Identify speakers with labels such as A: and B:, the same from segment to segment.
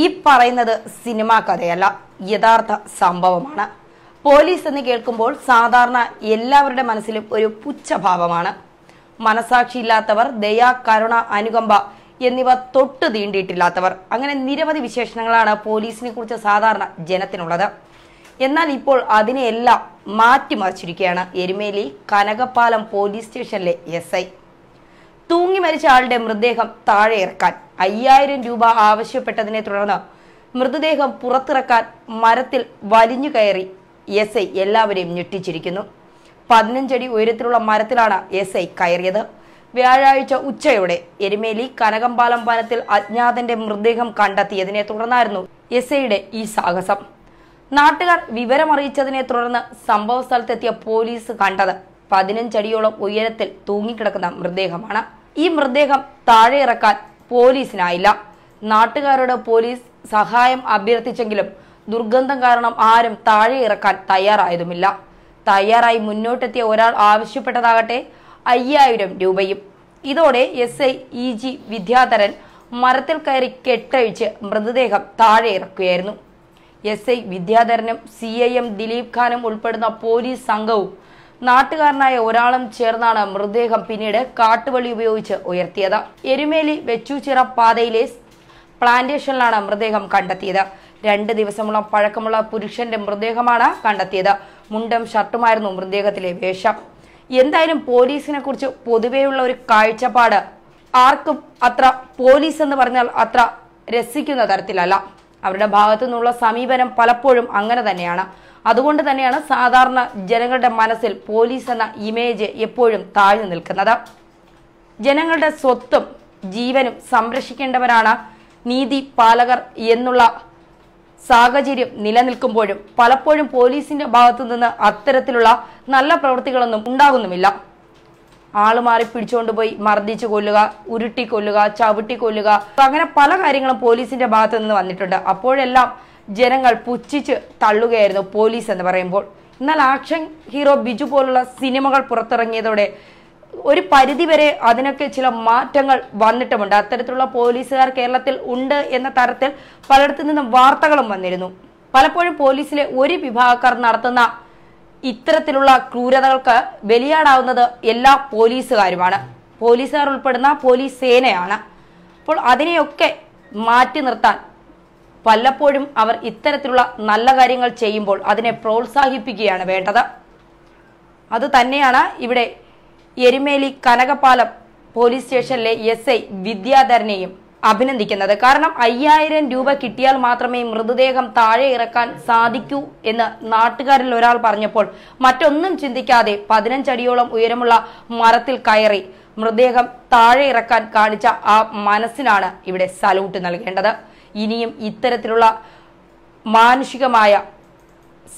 A: ഈ പറയുന്നത് സിനിമാ കഥയല്ല യഥാർത്ഥ സംഭവമാണ് പോലീസ് എന്ന് കേൾക്കുമ്പോൾ സാധാരണ എല്ലാവരുടെ മനസ്സിലും ഒരു പുച്ഛഭാവമാണ് മനസാക്ഷിയില്ലാത്തവർ ദയ കരുണ അനുകമ്പ എന്നിവ തൊട്ട് തീണ്ടിയിട്ടില്ലാത്തവർ അങ്ങനെ നിരവധി വിശേഷണങ്ങളാണ് പോലീസിനെ കുറിച്ച് സാധാരണ ജനത്തിനുള്ളത് എന്നാൽ ഇപ്പോൾ അതിനെയെല്ലാം മാറ്റിമറിച്ചിരിക്കുകയാണ് എരുമേലി കനകപ്പാലം പോലീസ് സ്റ്റേഷനിലെ എസ് തൂങ്ങി മരിച്ച ആളുടെ മൃതദേഹം താഴെ ഇറക്കാൻ അയ്യായിരം രൂപ ആവശ്യപ്പെട്ടതിനെ തുടർന്ന് മൃതദേഹം പുറത്തിറക്കാൻ മരത്തിൽ വലിഞ്ഞു കയറി എസ് ഐ എല്ലാവരെയും ഞെട്ടിച്ചിരിക്കുന്നു പതിനഞ്ചടി ഉയരത്തിലുള്ള മരത്തിലാണ് എസ് ഐ കയറിയത് വ്യാഴാഴ്ച ഉച്ചയോടെ എരുമേലി കനകമ്പാലം വനത്തിൽ അജ്ഞാതന്റെ മൃതദേഹം കണ്ടെത്തിയതിനെ തുടർന്നായിരുന്നു എസ് ഐയുടെ ഈ സാഹസം നാട്ടുകാർ വിവരമറിയിച്ചതിനെ തുടർന്ന് സംഭവ സ്ഥലത്തെത്തിയ പോലീസ് കണ്ടത് പതിനഞ്ചടിയോളം ഉയരത്തിൽ തൂങ്ങിക്കിടക്കുന്ന മൃതദേഹമാണ് ഈ മൃതദേഹം താഴെ ഇറക്കാൻ പോലീസിനായില്ല നാട്ടുകാരോട് പോലീസ് സഹായം അഭ്യർത്ഥിച്ചെങ്കിലും ദുർഗന്ധം കാരണം ആരും താഴെ ഇറക്കാൻ തയ്യാറായതുമില്ല തയ്യാറായി മുന്നോട്ടെത്തിയ ഒരാൾ ആവശ്യപ്പെട്ടതാകട്ടെ അയ്യായിരം രൂപയും ഇതോടെ S I E G Vidyadharan മരത്തിൽ കയറി കെട്ടഴിച്ച് മൃതദേഹം താഴെ ഇറക്കുകയായിരുന്നു എസ് ഐ വിദ്യാധരനും സി ഐ എം ദിലീപ് ഖാനും ഉൾപ്പെടുന്ന പോലീസ് സംഘവും നാട്ടുകാരനായ ഒരാളും ചേർന്നാണ് മൃതദേഹം പിന്നീട് കാട്ടുവള്ളി ഉപയോഗിച്ച് ഉയർത്തിയത് എരുമേലി വെച്ചുചിറ പാതയിലെ പ്ലാന്റേഷനിലാണ് മൃതദേഹം കണ്ടെത്തിയത് രണ്ട് ദിവസമുള്ള പഴക്കമുള്ള പുരുഷന്റെ മൃതദേഹമാണ് കണ്ടെത്തിയത് മുണ്ടും ഷർട്ടുമായിരുന്നു മൃതദേഹത്തിലെ വേഷം എന്തായാലും പോലീസിനെ കുറിച്ച് പൊതുവെയുള്ള ഒരു കാഴ്ചപ്പാട് ആർക്കും അത്ര പോലീസ് എന്ന് പറഞ്ഞാൽ അത്ര രസിക്കുന്ന തരത്തിലല്ല അവരുടെ ഭാഗത്തു നിന്നുള്ള സമീപനം പലപ്പോഴും അങ്ങനെ തന്നെയാണ് അതുകൊണ്ട് തന്നെയാണ് സാധാരണ ജനങ്ങളുടെ മനസ്സിൽ പോലീസ് എന്ന ഇമേജ് എപ്പോഴും താഴ്ന്നു നിൽക്കുന്നത് ജനങ്ങളുടെ സ്വത്തും ജീവനും സംരക്ഷിക്കേണ്ടവരാണ് നീതി പാലകർ എന്നുള്ള സാഹചര്യം നിലനിൽക്കുമ്പോഴും പലപ്പോഴും പോലീസിന്റെ ഭാഗത്തു നിന്ന് അത്തരത്തിലുള്ള നല്ല പ്രവൃത്തികളൊന്നും ഉണ്ടാകുന്നുമില്ല ആള് മാറി പിടിച്ചുകൊണ്ടുപോയി മർദ്ദിച്ചു കൊല്ലുക ഉരുട്ടിക്കൊല്ലുക ചവിട്ടിക്കൊല്ലുക അങ്ങനെ പല കാര്യങ്ങളും പോലീസിന്റെ ഭാഗത്തു നിന്ന് വന്നിട്ടുണ്ട് അപ്പോഴെല്ലാം ജനങ്ങൾ പുച്ഛിച്ച് തള്ളുകയായിരുന്നു പോലീസ് എന്ന് പറയുമ്പോൾ എന്നാൽ ആക്ഷൻ ഹീറോ ബിജു പോലുള്ള സിനിമകൾ പുറത്തിറങ്ങിയതോടെ ഒരു പരിധിവരെ അതിനൊക്കെ ചില മാറ്റങ്ങൾ വന്നിട്ടുമുണ്ട് അത്തരത്തിലുള്ള പോലീസുകാർ കേരളത്തിൽ ഉണ്ട് എന്ന തരത്തിൽ പലയിടത്തു നിന്നും വാർത്തകളും വന്നിരുന്നു പലപ്പോഴും പോലീസിലെ ഒരു വിഭാഗക്കാർ നടത്തുന്ന ഇത്തരത്തിലുള്ള ക്രൂരതകൾക്ക് ബലിയാടാവുന്നത് എല്ലാ പോലീസുകാരുമാണ് പോലീസുകാർ ഉൾപ്പെടുന്ന പോലീസ് സേനയാണ് അപ്പോൾ അതിനെയൊക്കെ മാറ്റി നിർത്താൻ പലപ്പോഴും അവർ ഇത്തരത്തിലുള്ള നല്ല കാര്യങ്ങൾ ചെയ്യുമ്പോൾ അതിനെ പ്രോത്സാഹിപ്പിക്കുകയാണ് വേണ്ടത് അത് തന്നെയാണ് ഇവിടെ എരുമേലി കനകപ്പാലം പോലീസ് സ്റ്റേഷനിലെ എസ് ഐ വിദ്യാധരനെയും അഭിനന്ദിക്കുന്നത് കാരണം അയ്യായിരം രൂപ കിട്ടിയാൽ മാത്രമേ മൃതദേഹം താഴെ ഇറക്കാൻ സാധിക്കൂ എന്ന് നാട്ടുകാരിൽ ഒരാൾ പറഞ്ഞപ്പോൾ മറ്റൊന്നും ചിന്തിക്കാതെ പതിനഞ്ചടിയോളം ഉയരമുള്ള മരത്തിൽ കയറി മൃതദേഹം താഴെ ഇറക്കാൻ കാണിച്ച ആ മനസ്സിനാണ് ഇവിടെ സല്യൂട്ട് നൽകേണ്ടത് ഇനിയും ഇത്തരത്തിലുള്ള മാനുഷികമായ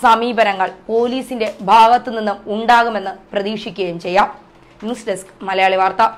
A: സമീപനങ്ങൾ പോലീസിന്റെ ഭാഗത്തു നിന്നും ഉണ്ടാകുമെന്ന് പ്രതീക്ഷിക്കുകയും ചെയ്യാം ന്യൂസ് ഡെസ്ക് മലയാളി വാർത്ത